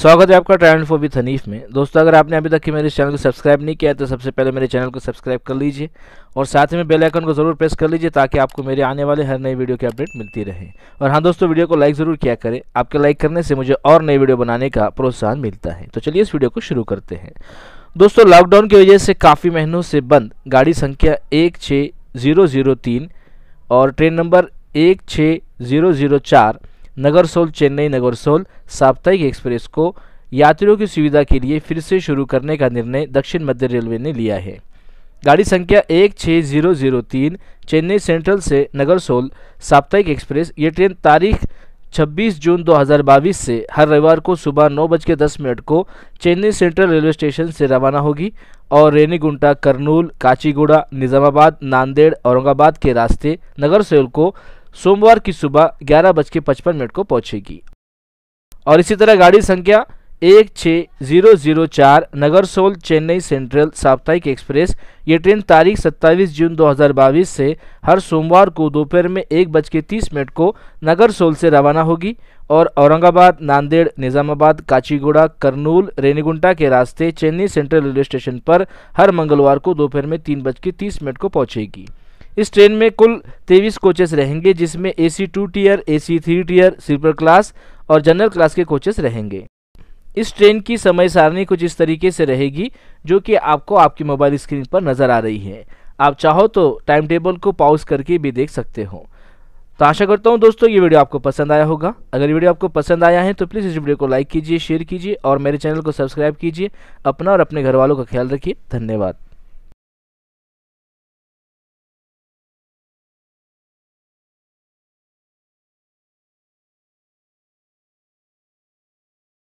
स्वागत है आपका ट्रैवल विथ हनीफ में दोस्तों अगर आपने अभी तक कि मेरे चैनल को सब्सक्राइब नहीं किया है तो सबसे पहले मेरे चैनल को सब्सक्राइब कर लीजिए और साथ ही में बेल आइकन को ज़रूर प्रेस कर लीजिए ताकि आपको मेरे आने वाले हर नई वीडियो की अपडेट मिलती रहे और हाँ दोस्तों वीडियो को लाइक ज़रूर किया करें आपके लाइक करने से मुझे और नई वीडियो बनाने का प्रोत्साहन मिलता है तो चलिए इस वीडियो को शुरू करते हैं दोस्तों लॉकडाउन की वजह से काफ़ी महीनों से बंद गाड़ी संख्या एक छः जीरो जीरो तीन और ट्रेन नंबर एक छः जीरो जीरो चार नगरसोल चेन्नई नगरसोल साप्ताहिक एक्सप्रेस को यात्रियों की सुविधा के लिए फिर से शुरू करने का निर्णय दक्षिण मध्य रेलवे ने लिया है गाड़ी संख्या एक छः जीरो जीरो तीन चेन्नई सेंट्रल से नगरसोल साप्ताहिक एक्सप्रेस ये ट्रेन तारीख 26 जून 2022 से हर रविवार को सुबह नौ बज के दस मिनट को चेन्नई सेंट्रल रेलवे स्टेशन से रवाना होगी और रेनीगुंटा कर्नूल काचीगुड़ा निज़ामाबाद नांदेड़ औरंगाबाद के रास्ते नगरसोल को सोमवार की सुबह ग्यारह बज के पचपन मिनट को पहुंचेगी और इसी तरह गाड़ी संख्या एक छः जीरो जीरो चार नगरसोल चेन्नई सेंट्रल साप्ताहिक एक्सप्रेस ये ट्रेन तारीख 27 जून 2022 से हर सोमवार को दोपहर में एक बज के तीस मिनट को नगरसोल से रवाना होगी और औरंगाबाद नांदेड़ निज़ामाबाद काचीगुड़ा करनूल रेनीगुंटा के रास्ते चेन्नई सेंट्रल रेलवे स्टेशन पर हर मंगलवार को दोपहर में तीन बज के तीस मिनट को पहुँचेगी इस ट्रेन में कुल तेईस कोचेस रहेंगे जिसमें A C two tier A C three tier sleeper class और जनरल क्लास के कोचेस रहेंगे इस ट्रेन की समय सारणी कुछ इस तरीके से रहेगी जो कि आपको आपकी मोबाइल स्क्रीन पर नज़र आ रही है आप चाहो तो टाइम टेबल को पॉज करके भी देख सकते हो तो आशा करता हूँ दोस्तों ये वीडियो आपको पसंद आया होगा अगर ये वीडियो आपको पसंद आया है तो प्लीज़ इस वीडियो को लाइक कीजिए शेयर कीजिए और मेरे चैनल को सब्सक्राइब कीजिए अपना और अपने घर वालों का ख्याल रखिए धन्यवाद